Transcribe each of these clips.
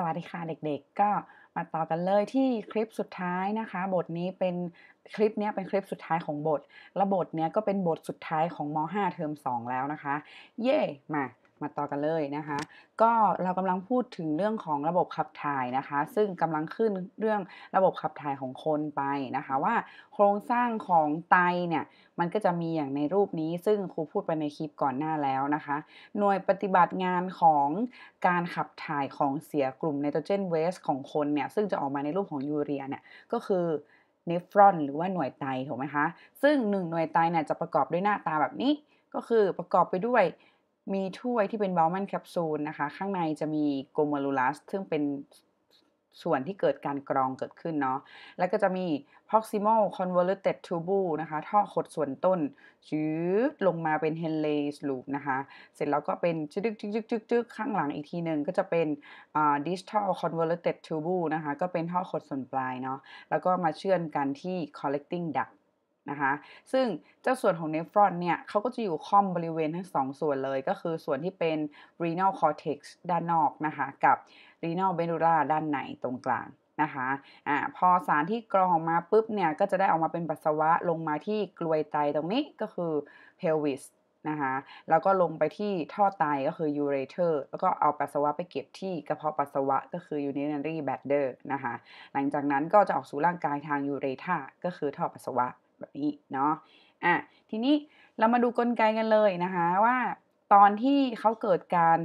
สวัสดีค่ะเด็กๆ ก็มาต่อกันเลยที่คลิปสุดท้ายนะคะ บทนี้เป็นคลิปนี้เป็นคลิปสุดท้ายของบทและบทนี้ก็เป็นบทสุดท้ายของม .5 เทอม2แล้วนะคะ เย่มามาต่อกันเลยนะคะ ก็เรากำลังพูดถึงเรื่องของระบบขับถ่ายนะคะ ซึ่งกำลังขึ้นเรื่องระบบขับถ่ายของคนไป นะคะว่าโครงสร้างของไตเนี่ยมันก็จะมีอย่างในรูปนี้ ซึ่งครูพูดไปในคลิปก่อนหน้าแล้วนะคะ หน่วยปฏิบัติงานของการขับถ่ายของเสียกลุ่มไนโตรเจนเวสของคนเนี่ยซึ่งจะออกมาในรูปของยูเรียเนี่ยก็คือเนฟรอนหรือว่าหน่วยไตถูกไหมคะซึ่งหนึ่งหน่วยไตเนี่ยจะประกอบด้วยหน้าตาแบบนี้ ก็คือประกอบไปด้วยมีถ้วยที่เป็นบอลมันแคปซูลนะคะ ข้างในจะมีโกลมารูลัสซึ่งเป็นส่วนที่เกิดการกรองเกิดขึ้นเนาะแล้วก็จะมี proximal convoluted tubule นะคะ ท่อขดส่วนต้นจืดลงมาเป็น Henle loop นะคะเสร็จแล้วก็เป็นชึกจึกจึกจึกจึกข้างหลังอีกทีหนึ่งก็จะเป็น distal convoluted tubule นะคะ ก็เป็นท่อขดส่วนปลายเนาะแล้วก็มาเชื่อมกันที่ collecting duct นะคะซึ่งเจ้าส่วนของเนฟรอนเนี่ย เขาก็จะอยู่ค่อมบริเวณทั้งสองส่วนเลย ก็คือส่วนที่เป็น renal cortex ด้านนอกนะคะ กับ renal medulla ด้านในตรงกลางนะคะอ่าพอสารที่กรองออกมาปุ๊บเนี่ย ก็จะได้ออกมาเป็นปัสสาวะลงมาที่กลวยไตตรงนี้ก็คือ pelvis นะคะ แล้วก็ลงไปที่ท่อไตก็คือ ureter แล้วก็เอาปัสสาวะไปเก็บที่กระเพาะปัสสาวะก็คือ urinary bladder นะคะ หลังจากนั้นก็จะออกสู่ร่างกายทาง ureter ก็คือท่อปัสสาวะแบบนี้เนาะ อ่ะทีนี้เรามาดูกลไกกันเลยนะคะว่าตอนที่เขาเกิดการ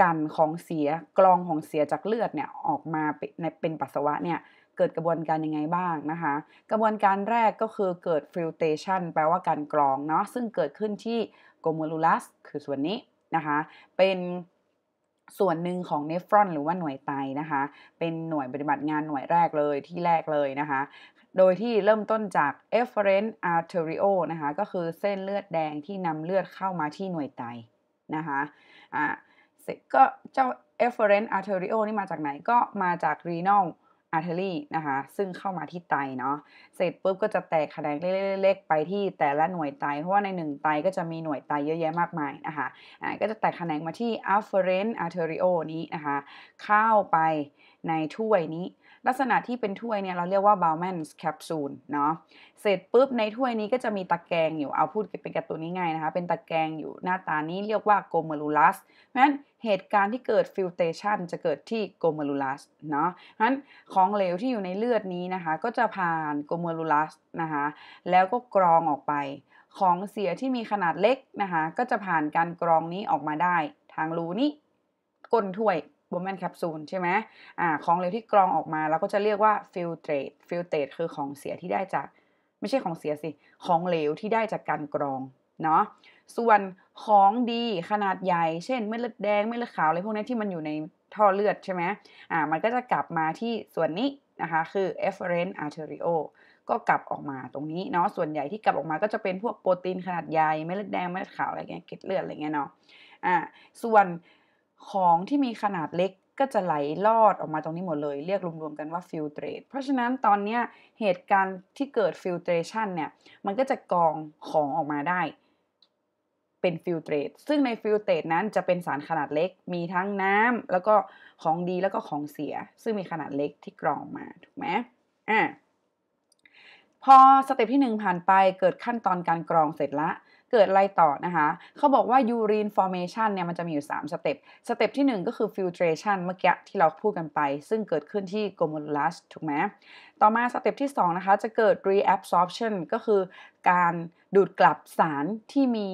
กันของเสียกรองของเสียจากเลือดเนี่ยออกมาในเป็นปัสสาวะเนี่ยเกิดกระบวนการยังไงบ้างนะคะกระบวนการแรกก็คือเกิดฟิลเตชันแปลว่าการกรองเนาะซึ่งเกิดขึ้นที่โกมลูลัสคือส่วนนี้นะคะเป็นส่วนหนึ่งของเนฟรอน หรือว่าหน่วยไตนะคะเป็นหน่วยปฏิบัติงานหน่วยแรกเลยที่แรกเลยนะคะโดยที่เริ่มต้นจาก efferent arterio นะคะก็คือเส้นเลือดแดงที่นำเลือดเข้ามาที่หน่วยไตนะคะอ่ะก็เจ้า efferent arterio นี่มาจากไหนก็มาจาก renal อาร์เทอรี่นะคะซึ่งเข้ามาที่ไตเนาะเสร็จปุ๊บก็จะแตกแขนงเล็กๆไปที่แต่ละหน่วยไต เพราะว่าในหนึ่งไตก็จะมีหน่วยไตเยอะแยะมากมายนะคะอ่าก็จะแตกแขนงมาที่ afferent arterio นี้นะคะเข้าไปในถ้วยนี้ลักษณะที่เป็นถ้วยเนี่ยเราเรียกว่า Bowman's capsule เนาะเสร็จปุ๊บในถ้วยนี้ก็จะมีตะแกรงอยู่เอาพูดเป็นกระตุนง่ายๆนะคะ เป็นตะแกรงอยู่หน้าตานี้เรียกว่า glomerulus เพราะฉะนั้นเหตุการณ์ที่เกิด filtration จะเกิดที่ glomerulus เนาะเพราะฉะนั้นของเหลวที่อยู่ในเลือดนี้นะคะ ก็จะผ่าน glomerulus นะคะแล้วก็กรองออกไป ของเสียที่มีขนาดเล็กนะคะก็จะผ่านการกรองนี้ออกมาได้ ทางรูนี้ก้นถ้วยบอมแมนแคปซูลใช่ไหมอ่าของเหลวที่กรองออกมาเราก็จะเรียกว่าฟิลเตรตฟิลเตรตคือของเสียที่ได้จาก ไม่ใช่ของเสียสิ ของเหลวที่ได้จากการกรองเนาะ ส่วนของดีขนาดใหญ่เช่นเม็ดเลือดแดงเม็ดเลือดขาวอะไรพวกนี้ที่มันอยู่ในท่อเลือดใช่ไหมอ่ามันก็จะกลับมาที่ส่วนนี้นะคะ คือ efferent a r t e r i o โอก็กลับออกมาตรงนี้เนาะ ส่วนใหญ่ที่กลับออกมาก็จะเป็นพวกโปรตีนขนาดใหญ่เม็ดเลือดแดงเม็ดเลือดขาวอะไรเงี้ยเกล็ดเลือดอะไรเงี้ยเนาะ อ่าส่วนของที่มีขนาดเล็กก็จะไหลลอดออกมาตรงนี้หมดเลยเรียกรวมๆกันว่าฟิลเตรตเพราะฉะนั้นตอนนี้เหตุการณ์ที่เกิดฟิลเตรชันเนี่ยมันก็จะกองของออกมาได้ เป็นฟิลเตรตซึ่งในฟิลเตรตนั้นจะเป็นสารขนาดเล็กมีทั้งน้ำแล้วก็ของดีแล้วก็ของเสีย ซึ่งมีขนาดเล็กที่กรองมาถูกไหมอ่ะพอสเต็ปที่1 ผ่านไปเกิดขั้นตอนการกรองเสร็จละเกิดอะไรต่อนะคะ เขาบอกว่า urine formation เนี่ยมันจะมีอยู่ 3 สเต็ปสเต็ปที่ 1 ก็คือ filtration เมื่อกี้ที่เราพูดกันไป ซึ่งเกิดขึ้นที่ glomerulus ถูกไหม ต่อมาสเต็ปที่2นะคะจะเกิด reabsorption ก็คือการดูดกลับสารที่มี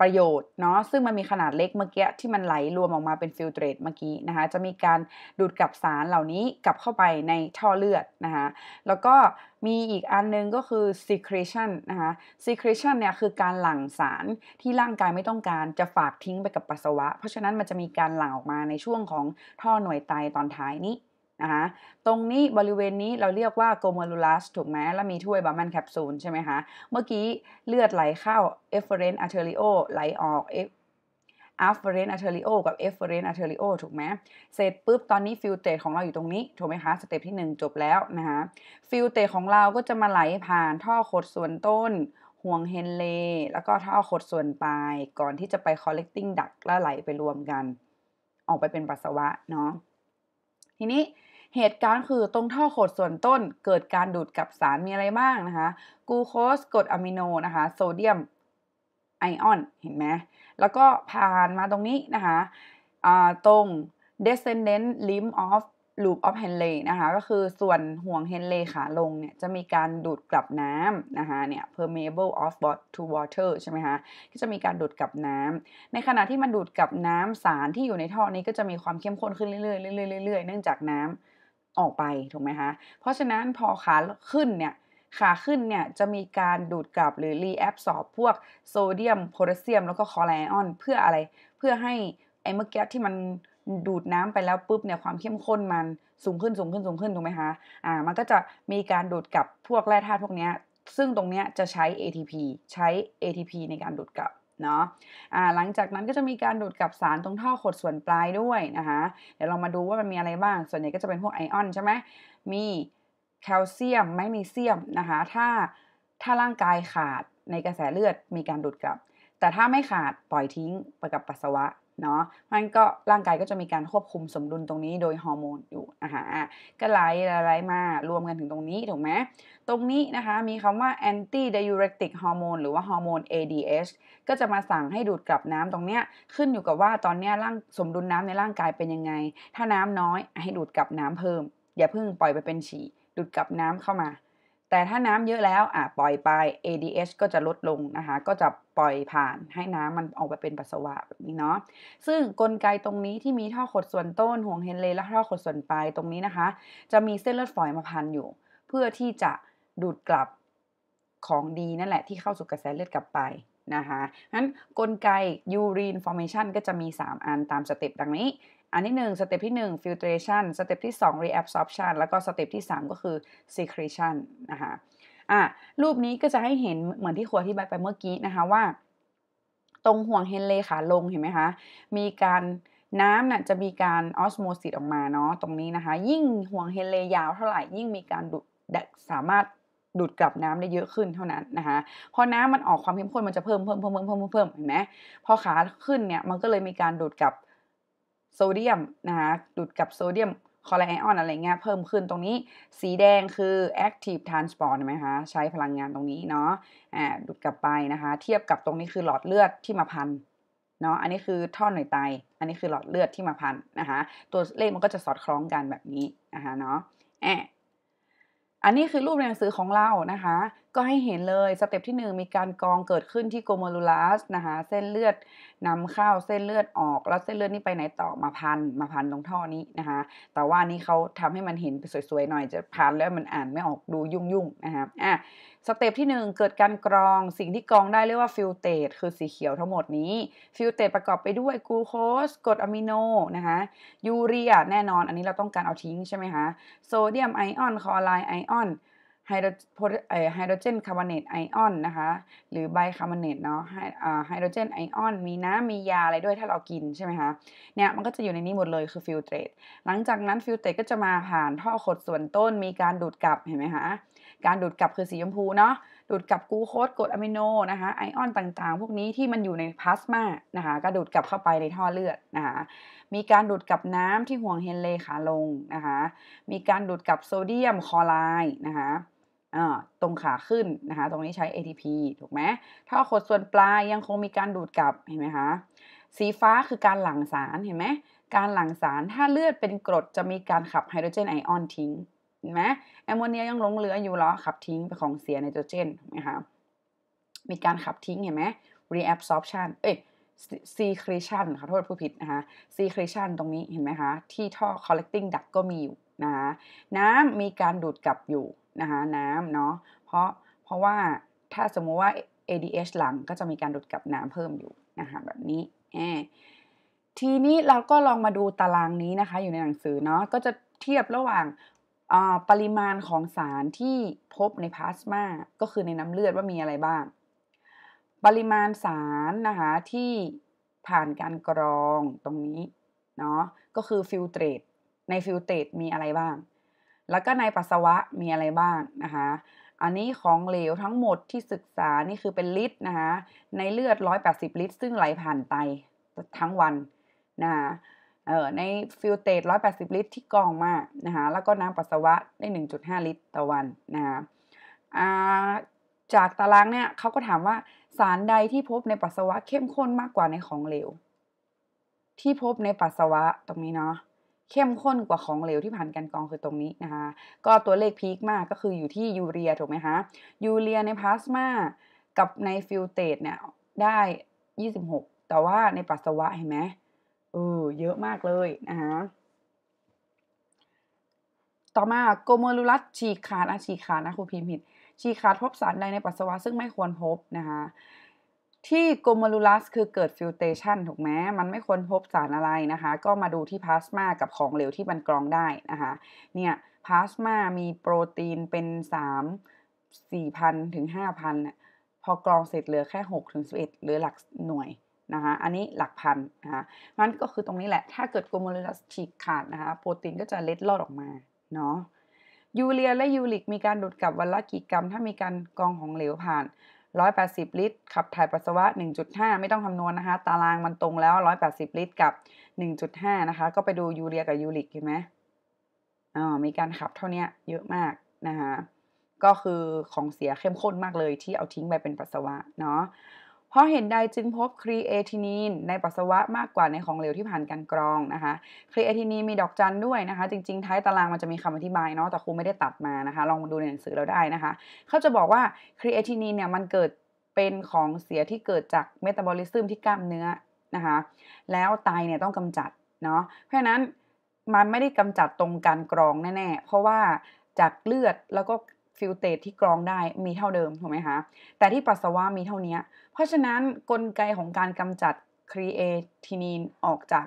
ประโยชน์เนาะซึ่งมันมีขนาดเล็กเมื่อกี้ ที่มันไหลรวมออกมาเป็นฟิลเตรตเมื่อกี้นะคะจะมีการดูดกับสารเหล่านี้กลับเข้าไปในท่อเลือดนะคะแล้วก็มีอีกอันนึงก็คือ secretion นะคะ secretion เนี่ยคือการหลั่งสารที่ร่างกายไม่ต้องการจะฝากทิ้งไปกับปัสสาวะ เพราะฉะนั้นมันจะมีการหลั่งออกมาในช่วงของท่อหน่วยไตตอนท้ายนี้นะคะตรงนี้บริเวณนี้เราเรียกว่าโกมาลูลัสถูกไหมแล้วมีถ้วยบามันแคปซูลใช่ไหมคะเมื่อกี้เลือดไหลเข้าเอฟเฟอเรนต์อ์เทอริโอไหลออกเอฟอัฟเฟอเรนต์อ์เทอริโอกับเอฟเฟอเรนต์อ์เทอริโอถูกไหมเสร็จปุ๊บตอนนี้ฟิลเตตของเราอยู่ตรงนี้ถูกไหมคะสเต็ปที่ 1 จบแล้วนะคะฟิลเตตของเราก็จะมาไหลผ่านท่อขดส่วนต้น ห่วงเฮนเลแล้วก็ท่อขดส่วนปลาย ก่อนที่จะไป collecting duct แล้วไหลไปรวมกัน ออกไปเป็นปัสสาวะเนาะทีนี้เหตุการณ์คือตรงท่อโขดส่วนต้นเกิดการดูดกับสารมีอะไรบ้างนะคะกูโคสกรดอะมิโนนะคะโซเดียมไอออนเห็นไหมแล้วก็ผ่านมาตรงนี้นะคะตรง descendant limb of loop of Henle นะคะก็คือส่วนห่วง Henle ขาลงเนี่ยจะมีการดูดกลับน้ำนะคะเนี่ย permeable of to water ใช่ไหมคะก็จะมีการดูดกลับน้ำในขณะที่มันดูดกลับน้ำสารที่อยู่ในท่อนี้ก็จะมีความเข้มข้นขึ้นเรื่อยๆเรื่อยๆเรื่อยๆเนื่องจากน้ำออกไป ถูกไหมคะเพราะฉะนั้นพอขาขึ้นเนี่ย ขาขึ้นเนี่ยจะมีการดูดกลับหรือรีแอบสอบพวกโซเดียมโพแทสเซียมแล้วก็คอไลออนเพื่ออะไรเพื่อให้ ไอ้เมื่อกี้ที่มันดูดน้ำไปแล้วปุ๊บเนี่ยความเข้มข้นมันสูงขึ้นสูงขึ้นสูงขึ้น ถูกไหมคะอ่า มันก็จะมีการดูดกลับพวกแร่ธาตุพวกนี้ ซึ่งตรงเนี้ยจะใช้ ATP ใช้ ATP ในการดูดกลับเนาะหลังจากนั้นก็จะมีการดูดกับสารตรงท่อขดส่วนปลายด้วยนะคะเดี๋ยวเรามาดูว่ามันมีอะไรบ้าง ส่วนใหญ่ก็จะเป็นพวกไอออนใช่ไหม มีแคลเซียม ไมกนีเซียมนะคะถ้าถ้าร่างกายขาดในกระแสเลือดมีการดูดกลับ แต่ถ้าไม่ขาดปล่อยทิ้งไปกับปัสสาวะเนาะมันก็ร่างกายก็จะมีการควบคุมสมดุลตรงนี้โดยฮอร์โมนอยู่นะคะก็ไหลไหลมารวมกันถึงตรงนี้ถูกไหมตรงนี้นะคะมีคำว่า anti diuretic hormone หรือว่าฮอร์โมน ADH ก็จะมาสั่งให้ดูดกลับน้ำตรงเนี้ยขึ้นอยู่กับว่าตอนเนี้ยร่างสมดุลน้ำในร่างกายเป็นยังไง ถ้าน้ำน้อยให้ดูดกลับน้ำเพิ่มอย่าเพิ่งปล่อยไปเป็นฉี่ดูดกลับน้ำเข้ามา แต่ถ้าน้ำเยอะแล้วอ่ะปล่อยไป ADH ก็จะลดลงนะคะก็จะปล่อยผ่านให้น้ำมันออกไปเป็นปัสสาวะแบบนี้เนาะ ซึ่งกลไกตรงนี้ที่มีท่อขดส่วนต้นห่วงเฮนเลและท่อขดส่วนปลายตรงนี้นะคะ จะมีเส้นเลือดฝอยมาพันอยู่ เพื่อที่จะดูดกลับของดีนั่นแหละที่เข้าสู่กระแสเลือดกลับไป นะคะนั้นกลไก u r i n น formation ก็จะมี 3 อันตามสเต็ปดังนี้ อันที่1สเต็ปที่1 filtration สเต็ปที่2 reabsorption แล้วก็สเต็ปที่3 ก็คือ secretion นะคะ่ะรูปนี้ก็จะให้เห็นเหมือนที่ครูอธิบายไปเมื่อกี้นะคะว่า ตรงห่วงเฮนเลขาลงเห็นไหมคะมีการน้ำน่ะจะมีการออสโมซิสออกมาเนาะตรงนี้นะคะ ยิ่งห่วงเฮนเลยยาวเท่าไหร่ยิ่งมีการดูดสามารถดูดกลับน้ำได้เยอะขึ้นเท่านั้นนะคะพอน้ำมันออกความเข้มข้นมันจะเพิ่มเพิ่มเพิ่มเพิ่มเพิ่มเพิ่มเห็นไหมพอขาขึ้นเนี่ยมันก็เลยมีการดูดกลับโซเดียมนะคะดูดกลับโซเดียมคอนลอออนอะไรเงี้ยเพิ่มขึ้นตรงนี้สีแดงคือ active transport ใช่ไหมคะใช้พลังงานตรงนี้เนาะอ่าดูดกลับไปนะคะเทียบกับตรงนี้คือหลอดเลือดที่มาพันเนาะอันนี้คือท่อหน่วยไต อันนี้คือหลอดเลือดที่มาพันนะคะ ตัวเลขมันก็จะสอดคล้องกันแบบนี้นะคะเนาะแอะอันนี้คือรูปในหนังสือของเรานะคะก็ให้เห็นเลย สเต็ปที่ 1 มีการกองเกิดขึ้นที่โกลมลูลัสนะคะเส้นเลือดนำเข้าเส้นเลือดออกแล้วเส้นเลือดนี่ไปไหนต่อมาพันมาพันตรงท่อนี้นะคะแต่ว่านี้เขาทำให้มันเห็นสวยๆหน่อยจะพันแล้วมันอ่านไม่ออกดูยุ่งๆนะคะอ่ะสเต็ปที่ 1 เกิดการกรองสิ่งที่กรองได้เรียกว่าฟิลเตตคือสีเขียวทั้งหมดนี้ฟิลเตตประกอบไปด้วยกลูโคสกรดอะมิโนนะคะยูเรียแน่นอนอันนี้เราต้องการเอาทิ้งใช่ไหมคะโซเดียมไอออนคลอไรไอออนไฮโดรเจนคาร์บอเนตไอออนนะคะ หรือไบคาร์บอเนตเนาะไฮโดรเจนไอออน มีน้ำมียาอะไรด้วย ถ้าเรากินใช่ไหมคะ เนี่ย มันก็จะอยู่ในนี้หมดเลยคือฟิลเตรตหลังจากนั้นฟิลเตรตก็จะมาผ่านท่อขดส่วนต้นมีการดูดกลับ เห็นไหมคะ การดูดกลับคือสีชมพูเนาะ ดูดกลับกูโคสกรดอะมิโนนะคะ ไอออนต่างๆ พวกนี้ที่มันอยู่ในพลาสมานะคะก็ดูดกลับเข้าไปในท่อเลือดนะคะมีการดูดกลับน้ำที่ห่วงเฮนเลขาลงนะคะ มีการดูดกลับโซเดียมคลอไรด์นะคะตรงขาขึ้นนะคะตรงนี้ใช้ ATP ถูกไหมถ้าขดส่วนปลายยังคงมีการดูดกลับเห็นไหมคะสีฟ้าคือการหลั่งสารเห็นไหม การหลั่งสารถ้าเลือดเป็นกรดจะมีการขับไฮโดรเจนไอออนทิ้งเห็นไหมแอมโมเนียยังหลงเหลืออยู่หรอขับทิ้งไปของเสียไนโตรเจนนะคะมีการขับทิ้งเห็นไหม reabsorption เอ้ย secretion ขอโทษผู้ผิดนะคะ secretion ตรงนี้เห็นไหมคะที่ท่อ collecting duct ก็มีอยู่นะคะน้ำมีการดูดกลับอยู่นะคะน้ำเนาะเพราะเพราะว่าถ้าสมมุติว่า ADH หลังก็จะมีการดูดกลับน้ำเพิ่มอยู่นะคะแบบนี้อทีนี้เราก็ลองมาดูตารางนี้นะคะอยู่ในหนังสือเนาะก็จะเทียบระหว่างปริมาณของสารที่พบในพลาสมาก็คือในน้ำเลือดว่ามีอะไรบ้าง ปริมาณสารนะคะที่ผ่านการกรองตรงนี้เนาะก็คือฟิลเตรตในฟิลเตรตมีอะไรบ้างแล้วก็ในปัสสาวะมีอะไรบ้างนะคะ อันนี้ของเหลวทั้งหมดที่ศึกษานี่คือเป็นลิตรนะคะ ในเลือด 180 ลิตร ซึ่งไหลผ่านไตทั้งวันนะคะเอ่อ ในฟิลเตต180 ลิตรที่กองมากนะคะ แล้วก็น้ำปัสสาวะได้ 1.5 ลิตรต่อวันนะคะ จากตารางเนี่ยเขาก็ถามว่าสารใดที่พบในปัสสาวะเข้มข้นมากกว่าในของเหลว ที่พบในปัสสาวะตรงนี้เนาะเข้มข้นกว่าของเหลวที่ผ่านการกรองคือตรงนี้นะคะ ก็ตัวเลขพีคมากก็คืออยู่ที่ยูเรียถูกไหมคะยูเรียในพลาสมากับในฟิลเตตเนี่ยได้ 26 แต่ว่าในปัสสาวะเห็นไหมเออเยอะมากเลยนะคะต่อมาโกโมลูลัสฉีกขาดอะฉีกขาดนะครูพิมพ์ผิดฉีกขาดพบสารใดในปัสสาวะซึ่งไม่ควรพบนะคะที่กลมาลูลัสคือเกิดฟิลเตชันถูกไหมมันไม่ค้นพบสารอะไรนะคะ ก็มาดูที่พลาสมากับของเหลวที่มันกรองได้นะคะเนี่ยพลาสมามีโปรตีนเป็น3 4,000 ถึง 5,000นพอกรองเสร็จเหลือแค่6ถึง 11เหลือหลักหน่วยนะคะอันนี้หลักพันนะคะงั้นก็คือตรงนี้แหละถ้าเกิดกลมาลูลัสฉีกขาดนะคะ โปรตีนก็จะเล็ดลอดออกมา เนาะ ยูเรียและยูริกมีการดูดกลับวันละกี่กรัมถ้ามีการกรองของเหลวผ่าน180 ลิตรขับถ่ายปัสสาวะ 1.5 ไม่ต้องคำนวณนนะคะ ตารางมันตรงแล้ว 180 ลิตรกับ 1.5 นะคะ ก็ไปดูยูเรียกับยูริกเห็นไหมอ๋อมีการขับเท่านี้เยอะมากนะคะ ก็คือของเสียเข้มข้นมากเลยที่เอาทิ้งไปเป็นปัสสาวะเนาะเพราะเห็นใดจึงพบครีเอทินีนในปัสสาวะมากกว่าในของเหลวที่ผ่านการกรองนะคะ ครีเอทินีนมีดอกจันด้วยนะคะ จริง ๆ ท้ายตารางมันจะมีคำอธิบายเนาะแต่ครูไม่ได้ตัดมานะคะลองดูในหนังสือเราได้นะคะเขาจะบอกว่าครีเอทินีนเนี่ยมันเกิดเป็นของเสียที่เกิดจากเมตาบอลิซึมที่กล้ามเนื้อนะคะแล้วไตเนี่ยต้องกำจัดเนาะเพราะฉะนั้นมันไม่ได้กำจัดตรงการกรองแน่ๆเพราะว่าจากเลือดแล้วก็ฟิลเตตที่กรองได้มีเท่าเดิมถูกไหมคะแต่ที่ปัสสาวะมีเท่านี้เพราะฉะนั้นนกลไกของการกำจัดครีเอทินีนออกจาก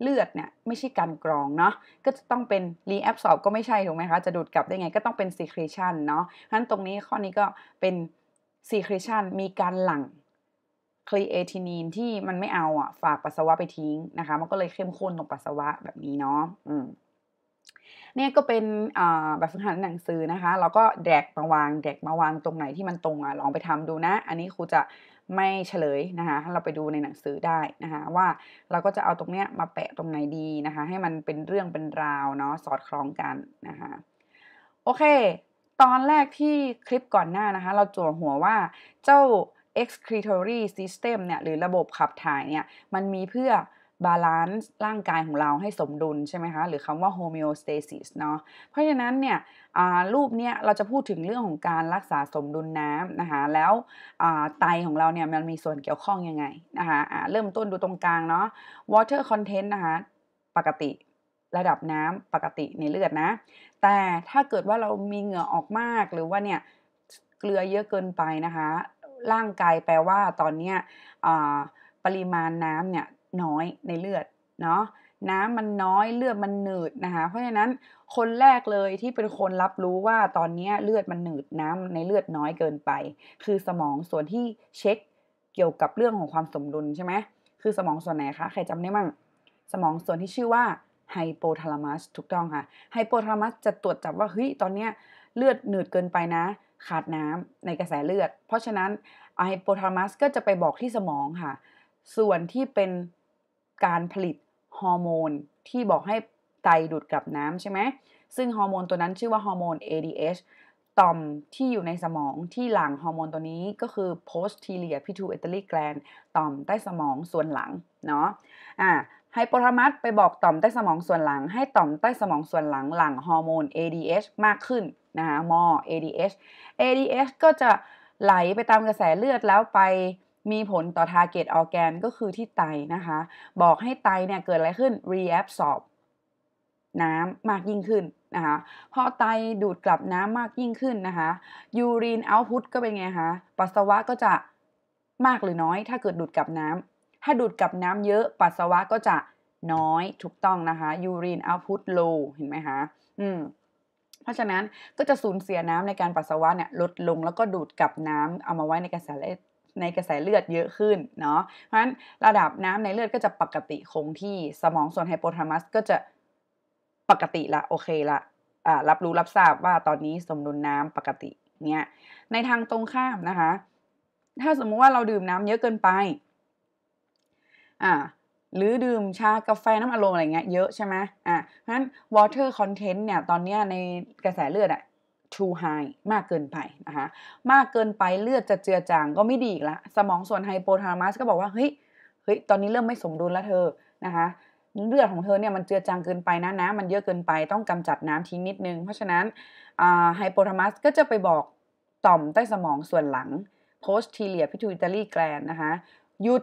เลือดเนี่ยไม่ใช่การกรองเนาะก็จะต้องเป็นรีแอบสอบก็ไม่ใช่ถูกไหมคะจะดูดกลับได้ไงก็ต้องเป็นซีครีชันเนาะฉะนั้นตรงนี้ข้อนี้ก็เป็นซีครีชันมีการหลั่งครีเอทินีนที่มันไม่เอาอะฝากปัสสาวะไปทิ้งนะคะมันก็เลยเข้มข้นตรงปัสสาวะแบบนี้เนาะเนี่ยก็เป็นแบบฝึกหัดหนังสือนะคะแล้วก็แดกมาวางแดกมาวางตรงไหนที่มันตรงอ่ะลองไปทำดูนะ อันนี้ครูจะไม่เฉลยนะคะเราไปดูในหนังสือได้นะคะว่าเราก็จะเอาตรงเนี้ยมาแปะตรงไหนดีนะคะให้มันเป็นเรื่องเป็นราวเนาะสอดคล้องกันนะคะโอเค ตอนแรกที่คลิปก่อนหน้านะคะเราจวหัวว่าเจ้า excretory system เนี่ยหรือระบบขับถ่ายเนี่ยมันมีเพื่อบาลานซ์ร่างกายของเราให้สมดุลใช่ไหมคะ หรือคำว่าโฮ o มโอสเตซิสเนาะเพราะฉะนั้นเนี่ยรูปเนี้ยเราจะพูดถึงเรื่องของการรักษาสมดุลน้ำนะคะแล้วไตของเราเนี่ยมันมีส่วนเกี่ยวข้องยังไงนะคะะเริ่มต้นดูตรงกลางเนาะ water content นะคะปกติระดับน้ำปกติในเลือดนะแต่ถ้าเกิดว่าเรามีเหงื่อออกมากหรือว่าเนี่ยเกลือเยอะเกินไปนะคะร่างกายแปลว่าตอนเนี้ยปริมาณน้ำเนี่ยน้อยในเลือดเนาะน้ำมันน้อยเลือดมันหนืดนะคะ เพราะฉะนั้นคนแรกเลยที่เป็นคนรับรู้ว่าตอนนี้เลือดมันหนืดน้ำในเลือดน้อยเกินไป คือสมองส่วนที่เช็ค เกี่ยวกับเรื่องของความสมดุลใช่ไหมคือสมองส่วนไหนคะ ใครจำได้มั่งสมองส่วนที่ชื่อว่าไฮโปทาลามัสถูกต้องค่ะไฮโปทาลามัสจะตรวจจับว่าเฮ้ยตอนนี้เลือดหนืดเกินไปนะขาดน้ำในกระแสเลือดเพราะฉะนั้นไฮโปทาลามัสก็จะไปบอกที่สมองค่ะ ส่วนที่เป็นการผลิต ฮอร์โมนที่บอกให้ไตดูดกลับน้ำใช่ไหม ซึ่งฮอร์โมนตัวนั้นชื่อว่า ฮอร์โมน ADH ต่อมที่อยู่ในสมองที่หลั่งฮอร์โมนตัวนี้ก็คือ posterior pituitary gland ต่อมใต้สมองส่วนหลังเนาะอ่าไฮโปทามัสไปบอกต่อมใต้สมองส่วนหลัง ให้ต่อมใต้สมองส่วนหลังหลั่งฮอร์โมน ADH มากขึ้น นะคะมอ ADH ADH ก็จะไหลไปตามกระแสเลือดแล้วไปมีผลต่อ target organ ก็คือที่ไตนะคะ บอกให้ไตเนี่ยเกิดอะไรขึ้น reabsorb น้ำมากยิ่งขึ้นนะคะพอไตดูดกลับน้ำมากยิ่งขึ้นนะคะ ยูรีนเอาพุทก็เป็นไงคะปัสสาวะก็จะมากหรือน้อย ถ้าเกิดดูดกลับน้ำถ้าดูดกลับน้ำเยอะ ปัสสาวะก็จะน้อยถูกต้องนะคะยูรีนเอาพุ l โลเห็นไหมคะอืมเพราะฉะนั้นก็จะสูญเสียน้ำในการปัสสาวะเนี่ยลดลงแล้วก็ดูดกลับน้ำเอามาไว้ในกระแสในกระแสเลือดเยอะขึ้นเนาะเพราะฉะนั้นระดับน้ำในเลือดก็จะปกติคงที่สมองส่วนไฮโปทามัสก็จะปกติ ละโอเคละรับรู้รับทราบว่าตอนนี้สมดุลน้ำปกติเนี่ย ในทางตรงข้ามนะคะ ถ้าสมมุติว่าเราดื่มน้ำเยอะเกินไป อ่า หรือดื่มชากาแฟน้ำอารมณ์อะไรเงี้ยเยอะใช่ไหมอ่ะเพราะฉะนั้น water content เนี่ย ตอนนี้ในกระแสเลือดอะ too high มากเกินไปนะคะมากเกินไปเลือดจะเจือจางก็ไม่ดีอีกละสมองส่วนไฮโปทามัสก็บอกว่าเฮ้ยเฮ้ยตอนนี้เริ่มไม่สมดุลแล้วเธอนะคะเลือดของเธอเนี่ยมันเจือจางเกินไปนะน้ำมันเยอะเกินไปต้องกำจัดน้ำทิ้งนิดนึง เพราะฉะนั้นไฮโปทามัสก็จะไปบอกต่อมใต้สมองส่วนหลัง posterior pituitary gland นะคะหยุด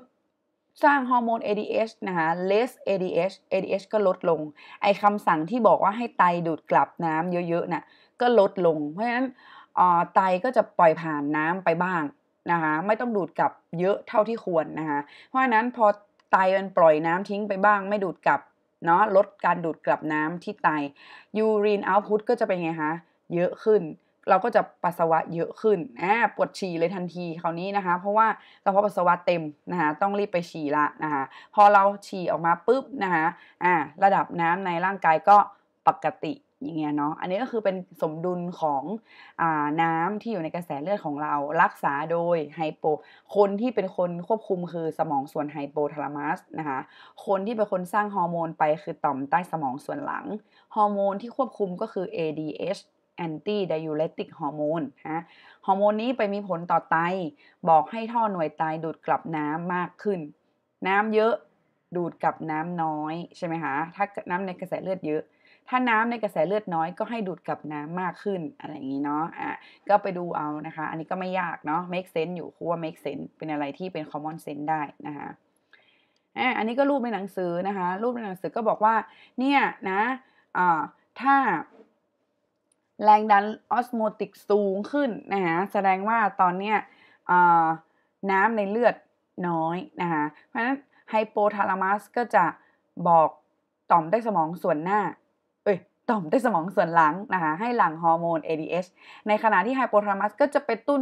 สร้างฮอร์โมน ADH นะคะ less ADH ADH ก็ลดลงไอคำสั่งที่บอกว่าให้ไตดูดกลับน้ำเยอะๆนะ่ะก็ลดลง เพราะฉะนั้นไตก็จะปล่อยผ่านน้ำไปบ้างนะคะไม่ต้องดูดกลับเยอะเท่าที่ควรนะคะเพราะฉะนั้นพอไตมันปล่อยน้ำทิ้งไปบ้าง ไม่ดูดกลับ เนาะลดการดูดกลับน้ำที่ไต ยูรีนเอาท์พุตก็จะเป็นไงคะเยอะขึ้น เราก็จะปัสสาวะเยอะขึ้นอบปวดฉี่เลยทันทีคราวนี้นะคะ เพราะว่าเราพอปัสสาวะเต็มนะคะต้องรีบไปฉี่ละนะคะพอเราฉี่ออกมาปุ๊บนะคะอ่าระดับน้ำในร่างกายก็ปกติอย่างเงี้ยเนาะ อันนี้ก็คือเป็นสมดุลของอน้ำที่อยู่ในกระแสเลือดของเรา รักษาโดยไฮโป คนที่เป็นคนควบคุมคือสมองส่วนไฮโปทาลามัสนะคะ คนที่เป็นคนสร้างฮอร์โมนไปคือต่อมใต้สมองส่วนหลัง ฮอร์โมนที่ควบคุมก็คือ ADH anti diuretic hormone ฮะ ฮอร์โมนนี้ไปมีผลต่อไต บอกให้ท่อหน่วยไตดูดกลับน้ำมากขึ้น น้ำเยอะดูดกลับน้ำน้อยใช่ไหมคะ ถ้าน้ำในกระแสเลือดเยอะถ้าน้ำในกระแสเลือดน้อยก็ให้ดูดกับน้ำมากขึ้นอะไรอย่างนี้เนาะ อ่ะ ก็ไปดูเอานะคะ อันนี้ก็ไม่ยากเนาะ make sense อยู่คือว่า make sense เป็นอะไรที่เป็น common sense ได้นะคะอ่ะอันนี้ก็รูปในหนังสือนะคะ รูปในหนังสือก็บอกว่า เนี่ยนะ อ่า ถ้าแรงดันออสโมติกสูงขึ้นนะคะ แสดงว่าตอนเนี้ยน้ำในเลือดน้อยนะคะ เพราะฉะนั้นไฮโปทาลามัสก็จะบอกต่อมใต้สมองส่วนหน้าต่อมใต้สมองส่วนหลังนะคะ ให้หลั่งฮอร์โมน ADH ในขณะที่ไฮโปทาลามัสก็จะไปตุ้น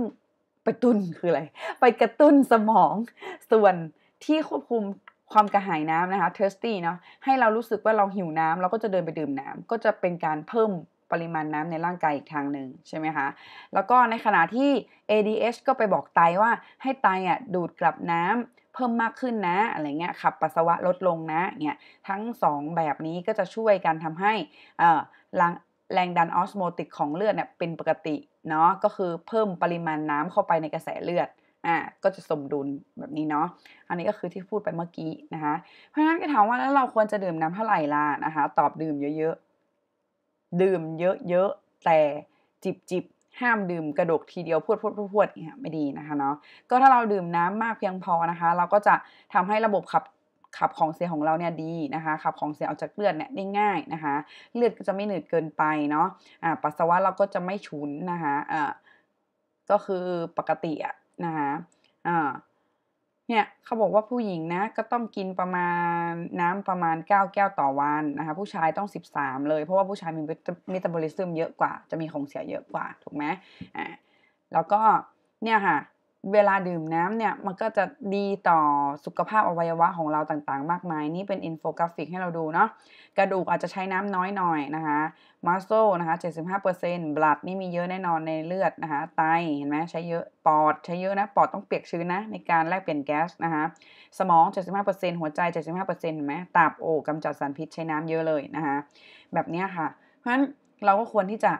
ไปตุ้นคืออะไร ไปกระตุ้นสมอง ส่วนที่ควบคุมความกระหายน้ำนะคะ thirsty เนาะ ให้เรารู้สึกว่าเราหิวน้ำเราก็จะเดินไปดื่มน้ำ ก็จะเป็นการเพิ่มปริมาณน้ำในร่างกายอีกทางหนึ่งใช่ไหมคะ แล้วก็ในขณะที่ ADH ก็ไปบอกไตว่าให้ไตอ่ะดูดกลับน้ำเพิ่มมากขึ้นนะอะไรเงี้ยขับปัสสาวะลดลงนะเงี้ยทั้ง 2 แบบนี้ก็จะช่วยกันทำให้แรงดันออสโมติกของเลือดเนี่ยเป็นปกติเนาะก็คือเพิ่มปริมาณน้ำเข้าไปในกระแสเลือดอ่าก็จะสมดุลแบบนี้เนาะอันนี้ก็คือที่พูดไปเมื่อกี้นะคะเพราะฉะนั้นก็ถามว่าแล้วเราควรจะดื่มน้ำเท่าไหร่ล่ะนะคะ ตอบดื่มเยอะๆดื่มเยอะๆแต่จิบจิบห้ามดื่มกระดกทีเดียวพวดพวดพวดพวดเนี่ยไม่ดีนะคะเนาะก็ถ้าเราดื่มน้ำมากเพียงพอนะคะ เราก็จะทำให้ระบบขับขับของเสียของเราเนี่ยดีนะคะขับของเสียออกจากเลือดเนี่ยได้ง่ายนะคะ เลือดก็จะไม่หนืดเกินไปเนาะะปัสสาวะเราก็จะไม่ฉุนนะคะะก็คือปกติอะนะคะะเนี่ยเขาบอกว่าผู้หญิงนะก็ต้องกินประมาณน้ำประมาณ 9 แก้วต่อวันนะคะผู้ชายต้อง 13 เลยเพราะว่าผู้ชายมีมีตาบอลิซึมเยอะกว่าจะมีของเสียเยอะกว่า ถูกไหมอ่าแล้วก็เนี่ยค่ะเวลาดื่มน้ำเนี่ย มันก็จะดีต่อสุขภาพอวัยวะของเราต่างๆมากมายนี่เป็นอินโฟกราฟิกให้เราดูเนาะกระดูกอาจจะใช้น้ำน้อยหน่อยนะคะมัสโซนะคะ 75%บลัดนี่มีเยอะแน่นอนในเลือดนะคะไตเห็นไหมใช้เยอะปอดใช้เยอะนะ ปอดต้องเปียกชื้นนะ ในการแลกเปลี่ยนแก๊สนะคะสมอง 75%หัวใจ 75%เห็นไหมตับโอกำจัดสารพิษใช้น้ำเยอะเลยนะคะ แบบนี้ค่ะ เพราะฉะนั้นเราก็ควรที่จะ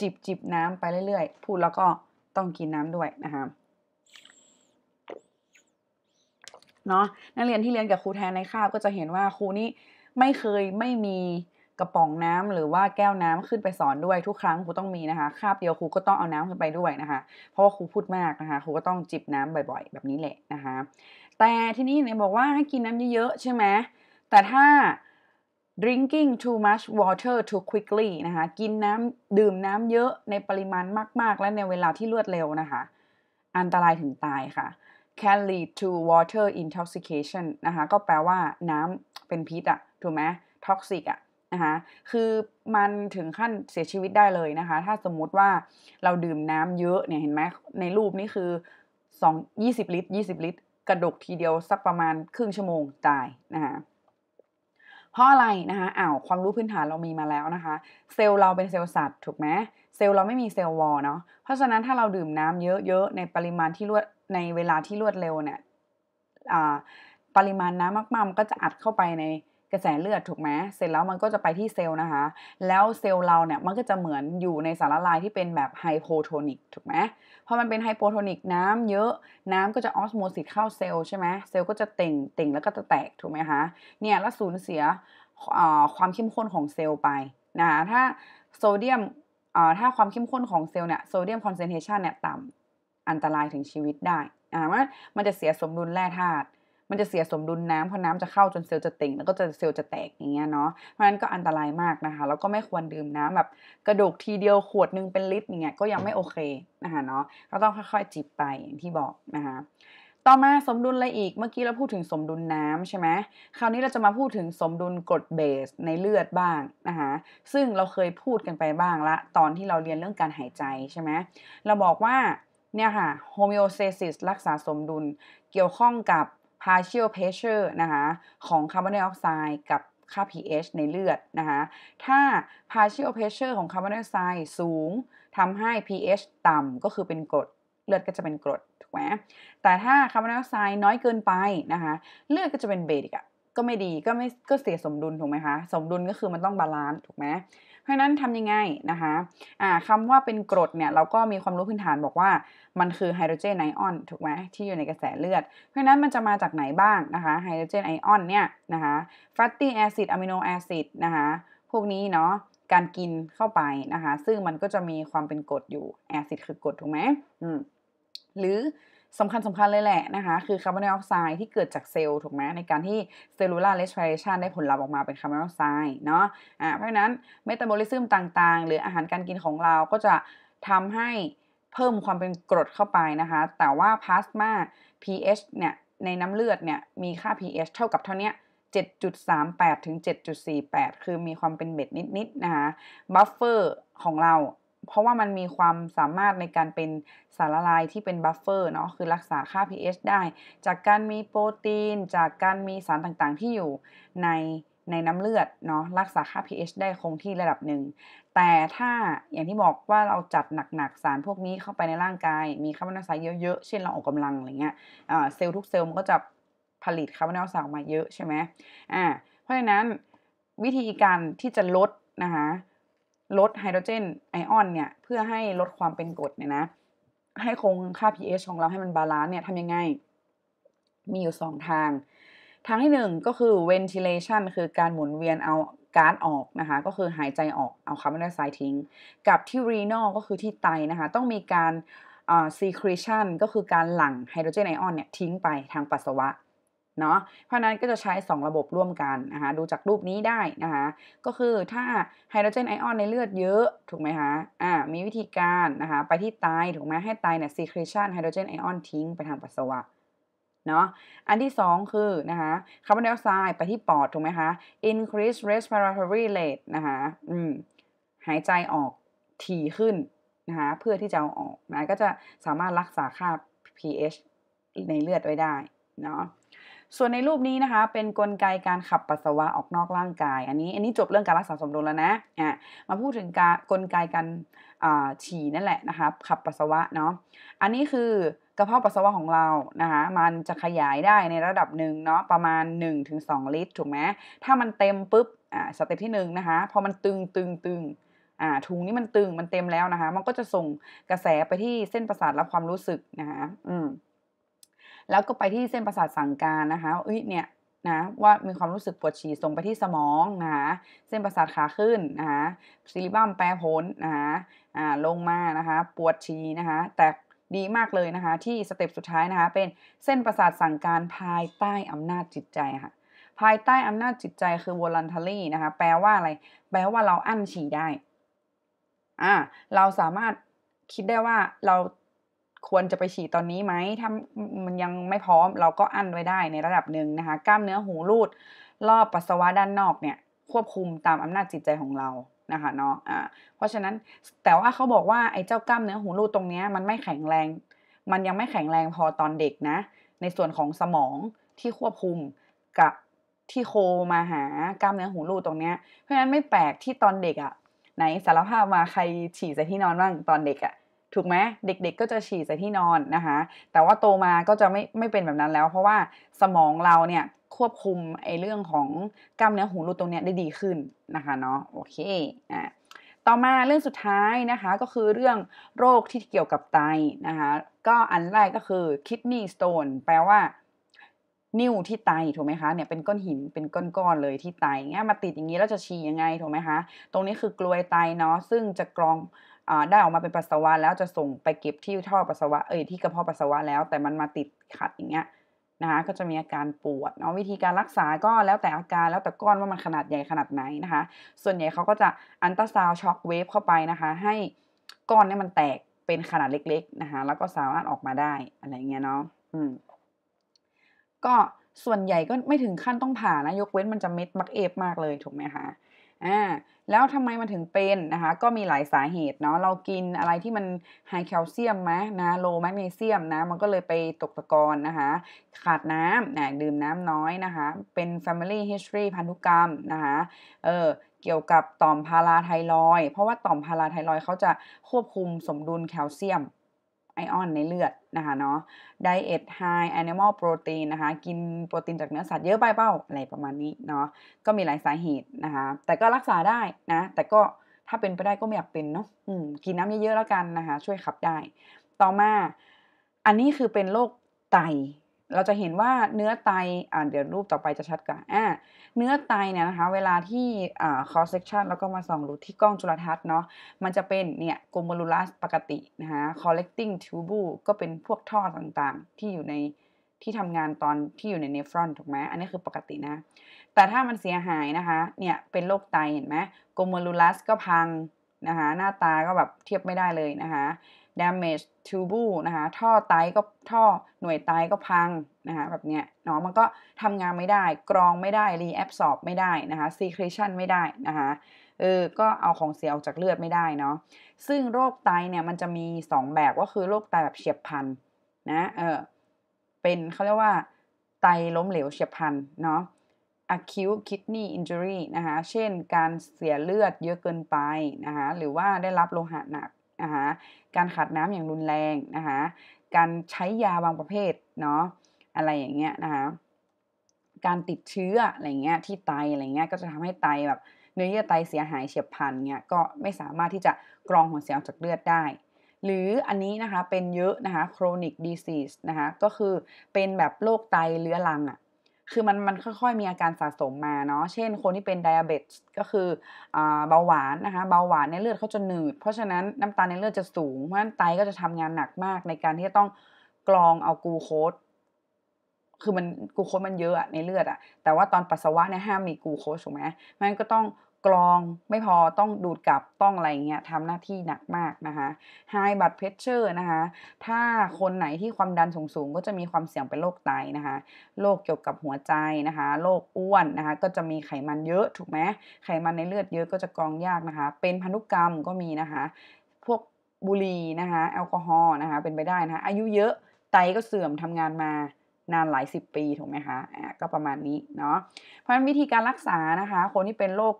จิบจิบน้ำไปเรื่อย ๆ พูดแล้วก็ต้องกินน้ำด้วยนะคะเนาะนักเรียนที่เรียนกับครูแทนในคาบก็จะเห็นว่าครูนี่ไม่เคยไม่มีกระป๋องน้ำหรือว่าแก้วน้ำขึ้นไปสอนด้วยทุกครั้งครูต้องมีนะคะ คาบเดียวครูก็ต้องเอาน้ำขึ้นไปด้วยนะคะ เพราะว่าครูพูดมากนะคะ ครูก็ต้องจิบน้ำบ่อยๆ แบบนี้แหละนะคะ แต่ที่นี่เนี่ยบอกว่าให้กินน้ำเยอะๆ ใช่ไหม แต่ถ้า drinking too much water too quickly นะคะกินน้ำดื่มน้ำเยอะในปริมาณมากๆและในเวลาที่รวดเร็วนะคะ อันตรายถึงตายค่ะ can lead to water intoxication นะคะก็แปลว่าน้ำเป็นพิษอะถูกไหม toxic อะนะคะคือมันถึงขั้นเสียชีวิตได้เลยนะคะถ้าสมมติว่าเราดื่มน้ำเยอะเนี่ยเห็นไหมในรูปนี้คือ2 20 ลิตร 20 ลิตร กระดกทีเดียวสักประมาณครึ่งชั่วโมงตายนะคะเพราะอะไรนะคะอ้าวความรู้พื้นฐานเรามีมาแล้วนะคะเซลล์เราเป็นเซลล์สัตว์ถูกไหมเซลล์เราไม่มีเซลล์วอลเนาะเพราะฉะนั้นถ้าเราดื่มน้ำเยอะๆในปริมาณที่รวดในเวลาที่รวดเร็วเนี่ยปริมาณน้ำมากๆมันก็จะอัดเข้าไปในกระแสเลือดถูกไหมเสร็จแล้วมันก็จะไปที่เซลล์นะคะ แล้วเซลล์เราเนี่ยมันก็จะเหมือนอยู่ในสารละลายที่เป็นแบบไฮโปโทนิกถูกไหมพอมันเป็นไฮโปโทนิกน้ำเยอะน้ำก็จะออสโมซิสเข้าเซลล์ใช่ไหมเซลล์ก็จะเต่งเต่งแล้วก็จะแตกถูกไหมคะ เนี่ยแล้วสูญเสียความเข้มข้นของเซลล์ไปนะคะถ้าโซเดียมถ้าความเข้มข้นของเซลล์เนี่ยโซเดียมคอนเซนเทชันเนี่ยต่ำอันตรายถึงชีวิตได้อ่าว่ามันจะเสียสมดุลแร่ธาตุ มันจะเสียสมดุลน้ำเพราะน้ำจะเข้าจนเซลล์จะติ่งแล้วก็จะเซลล์จะแตกอย่างเงี้ยเนาะ เพราะนั้นก็อันตรายมากนะคะ แล้วก็ไม่ควรดื่มน้ำแบบกระดูกทีเดียวขวดนึงเป็นลิตรอย่างเงี้ย ก็ยังไม่โอเคนะคะเนาะ ก็ต้องค่อยๆจิบไปอย่างที่บอกนะคะ ต่อมาสมดุลอะไรอีก เมื่อกี้เราพูดถึงสมดุลน้ำใช่ไหมคราวนี้เราจะมาพูดถึงสมดุลกรดเบสในเลือดบ้างนะคะ ซึ่งเราเคยพูดกันไปบ้างละตอนที่เราเรียนเรื่องการหายใจใช่ไหมเราบอกว่าเนี่ยค่ะโฮมิโอเซซิสรักษาสมดุลเกี่ยวข้องกับ partial pressure นะคะของคาร์บอนไดออกไซด์กับค่า pH ในเลือดนะคะถ้า partial pressure ของคาร์บอนไดออกไซด์สูงทำให้ pH ต่ำก็คือเป็นกรดเลือดก็จะเป็นกรดถูกไหมแต่ถ้าคาร์บอนไดออกไซด์น้อยเกินไปนะคะเลือดก็จะเป็นเบสิกะก็ไม่ดีก็ไม่ก็เสียสมดุลถูกไหมคะสมดุลก็คือมันต้องบาลานซ์ถูกไหมเพราะนั้นทำยังไงนะคะะคำว่าเป็นกรดเนี่ยเราก็มีความรู้พื้นฐานบอกว่า มันคือไฮโดรเจนไอออนถูกไหมที่อยู่ในกระแสเลือด เพราะนั้นมันจะมาจากไหนบ้างนะคะไฮโดรเจนไอออนเนี่ยนะคะฟัตตี้แอซิดอะมิโนแอซิดนะคะ พวกนี้เนาะการกินเข้าไปนะคะ ซึ่งมันก็จะมีความเป็นกรดอยู่แอซิดคือกรดถูกไหมมหรือสำคัญสำคัญเลยแหละนะคะ คือคาร์บอนไดออกไซด์ที่เกิดจากเซลล์ถูกไหมในการที่เซลลูลาร์เรสเ i รชันได้ผลลัพธ์ออกมาเป็นคาร์บอนไดออกไซด์เนาะอ่าเพราะฉะนั้นเมตาบอลิซึมต่างๆ หรืออาหารการกินของเราก็จะทำให้เพิ่มความเป็นกรดเข้าไปนะคะ แต่ว่าพลาสมา pH เนี่ย ในน้ำเลือดเนี่ย มีค่า pH เท่ากับเท่านี้ 7.38 ถึง 7.48 คือมีความเป็นเม็ดนิดๆนะคะบัฟเฟอร์ของเราเพราะว่ามันมีความสามารถในการเป็นสารละลายที่เป็นบัฟเฟอร์เนาะคือรักษาค่า pH ได้ จากการมีโปรตีนจากการมีสารต่างๆ ที่อยู่ในในน้ำเลือดเนาะรักษาค่า pH ได้คงที่ระดับหนึ่งแต่ถ้าอย่างที่บอกว่าเราจัดหนักๆ สารพวกนี้เข้าไปในร่างกายมีคาร์บอนไดออกไซด์เยอะๆ เช่นเราออกกำลังอะไรเงี้ยเซลล์ทุกเซลล์มันก็จะผลิตคาร์บอนไดออกไซด์ออกมาเยอะใช่ไหมอ่าเพราะฉะนั้นวิธีการที่จะลดนะคะลดไฮโดรเจนไอออนเนี่ยเพื่อให้ลดความเป็นกรดเนี่ยนะให้คงค่า pH ของเราให้มันบาลานซ์เนี่ยทำยังไง มีอยู่ 2 ทาง ทางที่ 1 ก็คือ ventilation คือการหมุนเวียนเอาก๊าซออกนะคะก็คือหายใจออกเอาคาร์บอนไดออกไซด์ทิ้ง กับที่ renal ก็คือที่ไตนะคะต้องมีการ secretion ก็คือการหลั่งไฮโดรเจนไอออนเนี่ยทิ้งไปทางปัสสาวะเนาะเพราะนั้นก็จะใช้ 2 ระบบร่วมกันนะคะดูจากรูปนี้ได้นะคะก็คือถ้าไฮโดรเจนไอออนในเลือดเยอะถูกไหมคะอ่ามีวิธีการนะคะไปที่ไตถูกไหมให้ไตเนี่ยซีเครชันไฮโดรเจนไอออนทิ้งไปทางปัสสาวะเนาะอันที่ 2 คือนะคะคาร์บอนไดออกไซด์ไปที่ปอดถูกไหมคะ increase respiratory rate นะคะอืมหายใจออก ถี่ขึ้นนะคะเพื่อที่จะเอาออกนะก็จะสามารถรักษาค่า pH ในเลือดไว้ได้เนาะส่วนในรูปนี้นะคะ เป็นนกลไกการขับปัสสาวะออกนอกร่างกาย อันนี้อันนี้จบเรื่องการรักษาสมดุลแล้วนะอ่ะมาพูดถึงการกลไกการฉี่นั่นแหละนะคะขับปัสสาวะเนาะอันนี้คือกระเพาะปัสสาวะของเรานะคะมันจะขยายได้ในระดับหนึ่งเนาะประมาณ1-2ลิตร ถูกไหมถ้ามันเต็มปุ๊บอ่าสเต็ปที่1นะคะพอมันตึงตึงตึงอ่าถุงนี้มันตึงมันเต็มแล้วนะคะ มันก็จะส่งกระแสไปที่เส้นประสาทรับความรู้สึกนะคะอืมแล้วก็ไปที่เส้นประสาทสั่งการนะคะเอ้ย เนี่ยนะว่ามีความรู้สึกปวดฉี่ส่งไปที่สมองนะ เส้นประสาทขาขึ้นนะซิลิบัมแปรผลนะอ่า ลงมานะคะ ปวดฉี่นะคะแต่ดีมากเลยนะคะที่สเต็ปสุดท้ายนะคะ เป็นเส้นประสาทสั่งการภายใต้อำนาจจิตใจค่ะภายใต้อำนาจจิตใจคือ voluntary นะคะแปลว่าอะไรแปลว่าเราอั้นฉี่ได้ อ่า เราสามารถคิดได้ว่าเราควรจะไปฉีดตอนนี้ไหม ถ้ามันยังไม่พร้อมเราก็อั้นไว้ได้ในระดับหนึ่งนะคะ กล้ามเนื้อหูรูด รอบปัสสาวะด้านนอกเนี่ย ควบคุมตามอำนาจจิตใจของเรานะคะเนาะอ่าเพราะฉะนั้นแต่ว่าเขาบอกว่าไอ้เจ้ากล้ามเนื้อหูรูดตรงนี้มันไม่แข็งแรง มันยังไม่แข็งแรงพอตอนเด็กนะ ในส่วนของสมองที่ควบคุมกับที่โคมาหากล้ามเนื้อหูรูดตรงเนี้ยเพราะฉะนั้นไม่แปลกที่ตอนเด็กอะ่ะ ไหนสารภาพมาใครฉี่ใส่ที่นอนบ้างตอนเด็กอะ่ะถูกไหมเด็กๆก็จะฉี่ใส่ที่นอนนะคะแต่ว่าโตมาก็จะไม่ไม่เป็นแบบนั้นแล้ว เพราะว่าสมองเราเนี่ยควบคุมไอ้เรื่องของกล้ามเนื้อหูรูดตรงเนี้ยได้ดีขึ้นนะคะเนาะโอเคอ่ะต่อมาเรื่องสุดท้ายนะคะ ก็คือเรื่องโรคที่เกี่ยวกับไตนะคะก็อันแรกก็คือ kidney stone แปลว่านิ่วที่ไตถูกไหมคะเนี่ยเป็นก้อนหินเป็นก้อนๆเลยที่ไตเงี้ยมาติดอย่างนี้แล้วจะฉี่ยังไงถูกไหมคะตรงนี้คือกลวยไตเนาะซึ่งจะกรองได้ออกมาเป็นปัสสาวะแล้ว จะส่งไปเก็บที่ท่อปัสสาวะเอ้ยที่กระเพาะปัสสาวะแล้วแต่มันมาติดขัดอย่างเงี้ยนะคะก็จะมีอาการปวดเนาะวิธีการรักษาก็แล้วแต่อาการแล้วแต่ก้อนว่ามันขนาดใหญ่ขนาดไหนนะคะ ส่วนใหญ่เขาก็จะอันตราซาวช็อกเวฟเข้าไปนะคะ ให้ก้อนนี้มันแตกเป็นขนาดเล็กๆ นะคะ แล้วก็สามารถออกมาได้อะไรเงี้ยเนาะอืม ก็ส่วนใหญ่ก็ไม่ถึงขั้นต้องผ่านะยกเว้นมันจะเม็ดมักเอฟมากเลยถูกไหมคะอ่าแล้วทำไมมันถึงเป็นนะคะก็มีหลายสาเหตุเนาะเรากินอะไรที่มันไฮแคลเซียมไหมนะโลแมกนีเซียมนะมันก็เลยไปตกตะกอนนะคะขาดน้ำนะดื่มน้ำน้อยนะคะเป็น family history พันธุกรรมนะคะเออเกี่ยวกับต่อมพาราไทรอยเพราะว่าต่อมพาราไทรอยเขาจะควบคุมสมดุลแคลเซียมไอออนในเลือด นะคะ เนาะไดเอทไฮแอนิมอลโปรตีนนะคะ กินโปรตีนจากเนื้อสัตว์เยอะไปเป้าอะไรประมาณนี้ เนาะ ก็มีหลายสาเหตุนะคะ แต่ก็รักษาได้ นะ แต่ก็ถ้าเป็นไปได้ก็ไม่อยากเป็นเนาะกินน้ำเยอะๆแล้วกันนะคะ ช่วยขับได้ ต่อมา อันนี้คือเป็นโรคไตเราจะเห็นว่าเนื้อไตอ่าเดี๋ยวรูปต่อไปจะชัดกว่าอ่าเนื้อไตเนี่ยนะคะ เวลาที่อ่า cross section แล้วก็มาส่องรูที่กล้องจุลทรรศน์เนาะมันจะเป็นเนี่ยกลมลูลัส ปกตินะคะ collecting tubule ก็เป็นพวกท่อต่างๆที่อยู่ในที่ทำงานตอนที่อยู่ในเนฟรอนถูกไหมอันนี้คือปกตินะ แต่ถ้ามันเสียหายนะคะเนี่ยเป็นโรคไต เห็นไหมกลมลูลัสก็พังนะคะหน้าตาก็แบบเทียบไม่ได้เลยนะคะ damage t u b u e นะคะท่อไตก็ท่อหน่วยไตก็พัง นะคะแบบเนี้ยเนาะมันก็ทำงานไม่ได้ กรองไม่ได้ reabsorb ไม่ได้ นะคะ secretion ไม่ได้ นะคะเออ ก็เอาของเสียออกจากเลือดไม่ได้เนาะซึ่งโรคไตเนี่ย มันจะมี 2 แบบก็คือโรคไตแบบเฉียบพลันนะเออเป็นเขาเรียกว่า ไตล้มเหลวเฉียบพลันเนาะ acute kidney injury นะคะเช่นการเสียเลือดเยอะเกินไปนะคะหรือว่าได้รับโลหะหนักนะคะการขาดน้ำอย่างรุนแรงนะคะ การใช้ยาบางประเภทเนาะอะไรอย่างเงี้ยนะคะ การติดเชื้ออะไรเงี้ยที่ไตอะไรเงี้ยก็จะทำให้ไตแบบเนื้อเยื่อไตเสียหายเฉียบพลันเงี้ยก็ไม่สามารถที่จะกรองหัวเสียออกจากเลือดได้ หรืออันนี้นะคะเป็นเยอะนะคะ chronic disease นะคะก็คือเป็นแบบโรคไตเรื้อรังอะคือมันมันค่อย ๆมีอาการสะสมมาเนาะ เช่นคนที่เป็นไดอะเบตก็คือเบาหวานนะคะเบาหวานในเลือดเขาจะหนืด เพราะฉะนั้นน้ำตาลในเลือดจะสูง เพราะฉะนั้นไตก็จะทำงานหนักมาก ในการที่จะต้องกรองเอากูโคสคือมันกูโคสมันเยอะอะในเลือดอะ แต่ว่าตอนปัสสาวะเนี่ยห้ามมีกูโคสถูกไหมมันก็ต้องกรอง ไม่พอต้องดูดกลับต้องอะไรเงี้ยทำหน้าที่หนักมากนะคะไฮบัตเพชเชอร์นะคะถ้าคนไหนที่ความดันสูงๆก็จะมีความเสี่ยงเป็นโรคไตนะคะโรคเกี่ยวกับหัวใจนะคะโรคอ้วนนะคะก็จะมีไขมันเยอะถูกไหมไขมันในเลือดเยอะก็จะกรองยากนะคะ เป็นพันธุกรรมก็มีนะคะพวกบุหรี่นะคะแอลกอฮอล์นะคะเป็นไปได้นะคะอายุเยอะไตก็เสื่อมทำงานมานานหลายสิบปีถูกไหมคะอ่าก็ประมาณนี้เนาะเพราะฉะนั้นวิธีการรักษานะคะคนที่เป็นโรค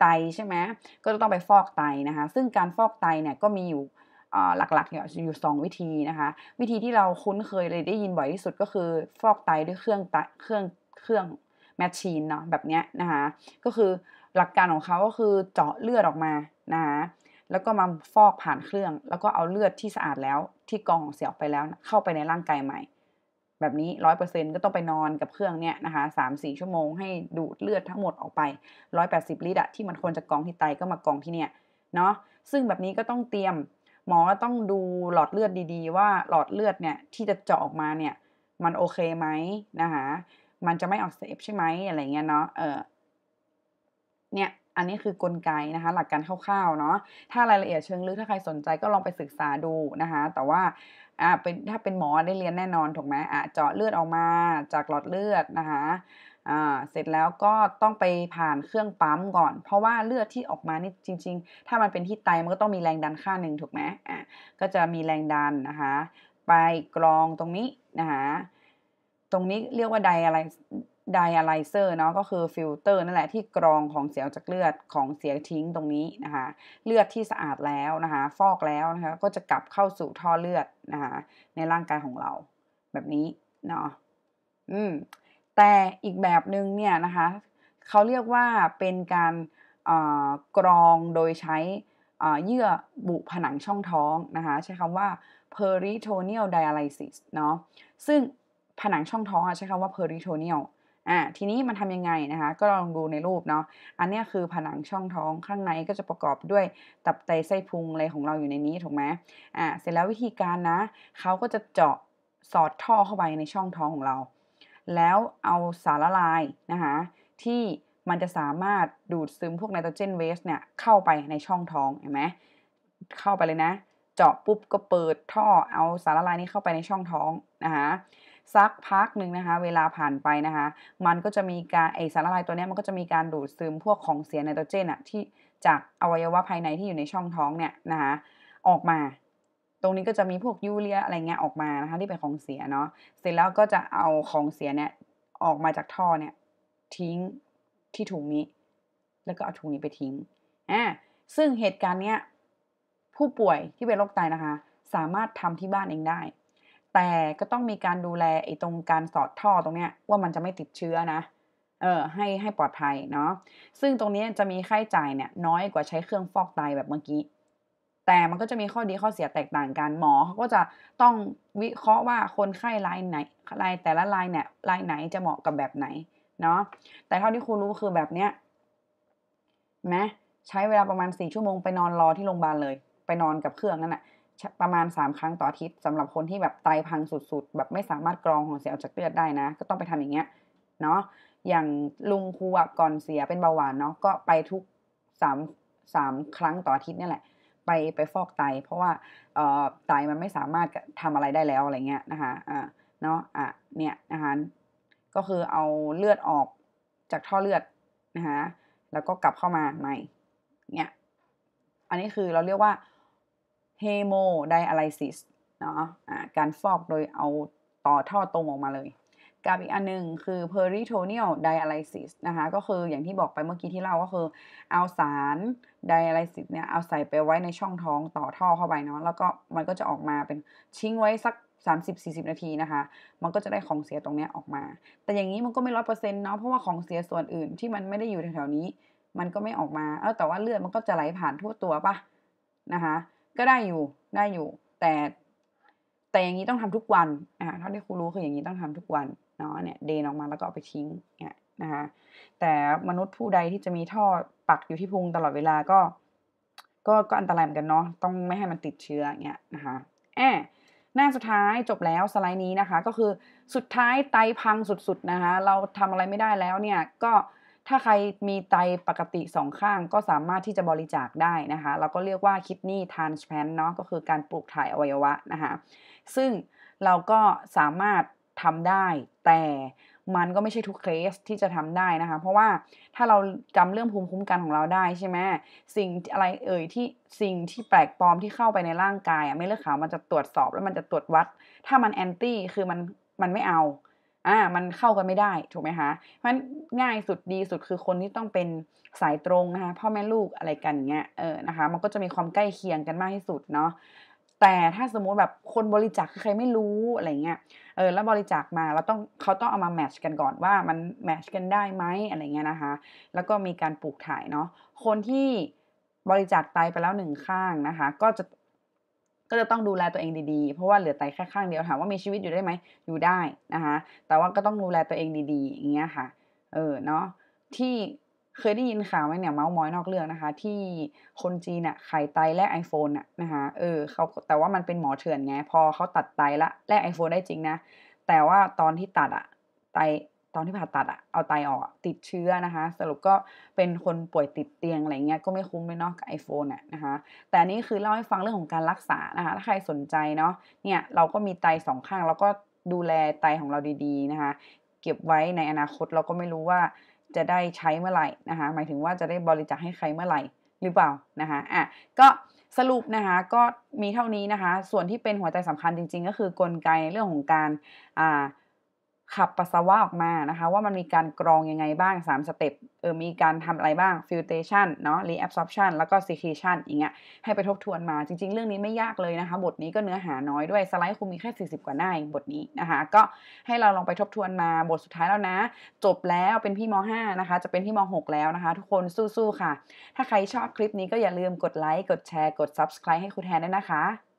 ไตใช่ไหมก็จะต้องไปฟอกไตนะคะ ซึ่งการฟอกไตเนี่ยก็มีอยู่หลักๆเนี่ยอยู่ 2 วิธีนะคะ วิธีที่เราคุ้นเคยเลยได้ยินบ่อยที่สุดก็คือ ฟอกไตด้วยเครื่องเครื่องเครื่องแมชชีนเนาะแบบเนี้ยนะคะ ก็คือหลักการของเขาก็คือเจาะเลือดออกมา นะคะแล้วก็มาฟอกผ่านเครื่อง แล้วก็เอาเลือดที่สะอาดแล้วที่กองของเสียออกไปแล้ว เข้าไปในร่างกายใหม่แบบนี้ร้อยเปอร์เซ็นก็ต้องไปนอนกับเครื่องเนี่ยนะคะสามสี่ชั่วโมงให้ดูดเลือดทั้งหมดออกไปร้อยแปดสิบลิตรอะที่มันควรจะกองที่ไตก็มากองที่เนี่ย เนาะซึ่งแบบนี้ก็ต้องเตรียม หมอต้องดูหลอดเลือดดีๆ ว่าหลอดเลือดเนี่ย ที่จะเจาะออกมาเนี่ย มันโอเคไหมนะคะมันจะไม่ออกเสพใช่ไหมอะไรเงี้ยเนาะเออเนี่ยอันนี้คือกลไกนะคะหลักการคร่าวๆเนาะถ้ารายละเอียดเชิงลึกถ้าใครสนใจก็ลองไปศึกษาดูนะคะแต่ว่าอ่าเป็นถ้าเป็นหมอได้เรียนแน่นอนถูกไหมอ่ะเจาะเลือดออกมาจากหลอดเลือดนะคะอ่าเสร็จแล้วก็ต้องไปผ่านเครื่องปั๊มก่อน เพราะว่าเลือดที่ออกมานี่จริง ๆ ถ้ามันเป็นที่ไตมันก็ต้องมีแรงดันค่าหนึ่งถูกไหมอ่ะก็จะมีแรงดันนะคะไปกรองตรงนี้นะคะตรงนี้เรียกว่าไดอะไรไดอะไลเซอร์เนาะก็คือฟิลเตอร์นั่นแหละ ที่กรองของเสียออกจากเลือดของเสียทิ้งตรงนี้นะคะเลือดที่สะอาดแล้วนะคะฟอกแล้วนะคะก็จะกลับเข้าสู่ท่อเลือดนะคะในร่างกายของเรา แบบนี้เนาะอืมแต่อีกแบบหนึ่งเนี่ยนะคะเขาเรียกว่าเป็นการกรองโดยใช้เยื่อบุผนังช่องท้องนะคะใช้คำว่า peritoneal dialysis เนาะซึ่งผนังช่องท้องใช้คำว่า peritoneal อ่าทีนี้มันทำยังไงนะคะ ก็ลองดูในรูปเนาะอันนี้คือผนังช่องท้องข้างในก็จะประกอบด้วยตับไตไส้พุงอะไรของเราอยู่ในนี้ถูกไหมอ่าเสร็จแล้ววิธีการนะเขาก็จะเจาะสอดท่อเข้าไปในช่องท้องของเรา แล้วเอาสารละลายนะคะ ที่มันจะสามารถดูดซึมพวกไนโตรเจนเวสเนี่ยเข้าไปในช่องท้องเห็นไหมเข้าไปเลยนะ เจาะปุ๊บก็เปิดท่อเอาสารละลายนี้เข้าไปในช่องท้องนะคะสักพักหนึ่งนะคะเวลาผ่านไปนะคะ มันก็จะมีการไอสารละลายตัวนี้มันก็จะมีการดูดซึมพวกของเสียไนโตรเจนอะที่จากอวัยวะภายในที่อยู่ในช่องท้องเนี่ยนะคะออกมา ตรงนี้ก็จะมีพวกยูเรียอะไรเงี้ยออกมานะคะที่เป็นของเสียเนาะเสร็จแล้วก็จะเอาของเสียเนี่ยออกมาจากท่อเนี่ย ทิ้งที่ถุงนี้ แล้วก็เอาถุงนี้ไปทิ้งอ่าซึ่งเหตุการณ์เนี้ยผู้ป่วยที่เป็นโรคไตนะคะ สามารถทำที่บ้านเองได้แต่ก็ต้องมีการดูแลไอ้ตรงการสอดท่อตรงเนี้ยว่ามันจะไม่ติดเชื้อนะเออให้ให้ปลอดภัยเนาะซึ่งตรงนี้จะมีค่าใช้จ่ายเนี่ยน้อยกว่าใช้เครื่องฟอกไตแบบเมื่อกี้ แต่มันก็จะมีข้อดีข้อเสียแตกต่างกัน หมอเขาก็จะต้องวิเคราะห์ว่าคนไข้รายไหนรายแต่ละรายเนี่ยรายไหนจะเหมาะกับแบบไหนเนาะแต่เท่าที่ครูรู้คือแบบเนี้ยไหมใช้เวลาประมาณสี่ชั่วโมงไปนอนรอที่โรงพยาบาลเลยไปนอนกับเครื่องนั่นแหละประมาณ 3 ครั้งต่ออาทิตย์สำหรับคนที่แบบไตพังสุด ๆ แบบไม่สามารถกรองของเสียออกจากเลือดได้นะ ก็ต้องไปทำอย่างเงี้ยเนาะอย่างลุงครูก่อนเสียเป็นเบาหวานเนาะก็ไปทุกสามสามครั้งต่ออาทิตย์นี่แหละไปไปฟอกไต เพราะว่า เอ่อไตมันไม่สามารถทำอะไรได้แล้วอะไรเงี้ยนะคะอ่าเนาะอ่ะเนี่ยนะคะก็คือเอาเลือดออกจากท่อเลือดนะคะแล้วก็กลับเข้ามาใหม่เนี่ยอันนี้คือเราเรียกว่าเฮโมไดอะไลซิสเนาะะการฟอกโดยเอาต่อท่อตรงออกมาเลย กับอีกอันนึงคือเพอริโทเนียลไดอะไลซิสนะคะ ก็คืออย่างที่บอกไปเมื่อกี้ที่เล่าก็คือ เอาสารไดอะไลซิสเนี่ยเอาใส่ไปไว้ในช่องท้องต่อท่อเข้าไปเนาะ แล้วก็มันก็จะออกมาเป็นชิ้งไว้สัก 30-40 นาทีนะคะ มันก็จะได้ของเสียตรงนี้ออกมา แต่อย่างนี้มันก็ไม่ร้อยเปอร์เซ็นต์เนาะ เพราะว่าของเสียส่วนอื่นที่มันไม่ได้อยู่แถวๆนี้ มันก็ไม่ออกมาเออแต่ว่าเลือดมันก็จะไหลผ่านทั่วตัวปะนะคะก็ได้อยู่ได้อยู่ แต่แต่อย่างนี้ต้องทำทุกวันอ่าเท่าที่ครูรู้คืออย่างนี้ต้องทำทุกวันเนาะเนี่ยเดนออกมาแล้วก็เอาไปทิ้งเนี่ยนะคะแต่มนุษย์ผู้ใดที่จะมีท่อปักอยู่ที่พุงตลอดเวลาก็ ก็ก็อันตรายเหมือนกันเนาะต้องไม่ให้มันติดเชื้อเนี่ยนะคะแอบหน้าสุดท้ายจบแล้วสไลด์นี้นะคะ ก็คือสุดท้ายไตพังสุดๆนะคะเราทำอะไรไม่ได้แล้วเนี่ยก็ถ้าใครมีไตปกติสองข้างก็สามารถที่จะบริจาคได้นะคะ เราก็เรียกว่าคิดนี่ทานสแปนเนาะก็คือการปลูกถ่ายอวัยวะนะคะ ซึ่งเราก็สามารถทำได้ แต่มันก็ไม่ใช่ทุกเคสที่จะทำได้นะคะ เพราะว่าถ้าเราจำเรื่องภูมิคุ้มกันของเราได้ใช่ไหมสิ่งอะไรเอ่ยที่สิ่งที่แปลกปลอมที่เข้าไปในร่างกายอะไม่เลือดขาวมันจะตรวจสอบแล้วมันจะตรวจวัด ถ้ามันแอนตี้คือมันมันไม่เอาอ่ามันเข้ากันไม่ได้ถูกไหมคะเพราะฉะนั้นง่ายสุดดีสุดคือคนที่ต้องเป็นสายตรงนะคะพ่อแม่ลูกอะไรกันเงี้ยเออนะคะมันก็จะมีความใกล้เคียงกันมากที่สุดเนาะแต่ถ้าสมมุติแบบคนบริจาคใครไม่รู้อะไรเงี้ยเออแล้วบริจาคมาเราต้องเขาต้องเอามาแมชกันก่อนว่ามันแมชกันได้ไหมอะไรเงี้ยนะคะแล้วก็มีการปลูกถ่ายเนาะคนที่บริจาคไตไปแล้วหนึ่งข้างนะคะก็จะก็จะต้องดูแลตัวเองดี ๆ เพราะว่าเหลือไตแค่ข้างเดียวถามว่ามีชีวิตอยู่ได้ไหมอยู่ได้นะคะแต่ว่าก็ต้องดูแลตัวเองดีๆอย่างเงี้ยค่ะเออเนาะที่เคยได้ยินข่าวไหมเนี่ยเมาส์มอยนอกเรื่องนะคะ ที่คนจีนอะขายไตแลกไอโฟนอะนะคะเออเขาแต่ว่ามันเป็นหมอเถื่อนไงพอเขาตัดไตละแลกไอโฟนได้จริงนะแต่ว่าตอนที่ตัดอะไตตอนที่ผ่าตัดอะเอาไตออกติดเชื้อนะคะสรุปก็เป็นคนป่วยติดเตียงอะไรเงี้ยก็ไม่คุ้มเลยเนาะกับไอโฟนอะนะคะ แต่นี่คือเล่าให้ฟังเรื่องของการรักษานะคะถ้าใครสนใจเนาะเนี่ยเราก็มีไตสองข้างเราก็ดูแลไตของเราดีๆนะคะเก็บไว้ในอนาคตเราก็ไม่รู้ว่าจะได้ใช้เมื่อไหร่นะคะหมายถึงว่าจะได้บริจาคให้ใครเมื่อไหร่หรือเปล่านะคะอ่ะก็สรุปนะคะก็มีเท่านี้นะคะ ส่วนที่เป็นหัวใจสำคัญจริง ๆ ก็คือกลไกในเรื่องของการอ่าขับปัสสาวะออกมานะคะว่ามันมีการกรองยังไงบ้าง 3 สเต็ปเออมีการทำอะไรบ้างฟิลเตชันเนาะรีแอบซอปชันแล้วก็ซีคิชันอย่างเงี้ยให้ไปทบทวนมาจริงๆ เรื่องนี้ไม่ยากเลยนะคะ บทนี้ก็เนื้อหาน้อยด้วย สไลด์คงมีแค่ 40 กว่าหน้าเองบทนี้นะคะ ก็ให้เราลองไปทบทวนมาบทสุดท้ายแล้วนะ จบแล้วเป็นพี่ม .5 นะคะจะเป็นพี่ม .6 แล้วนะคะ ทุกคนสู้ ๆ ค่ะ ถ้าใครชอบคลิปนี้ก็อย่าลืมกดไลค์กดแชร์กด subscribe ให้ครูแทนด้วยนะคะ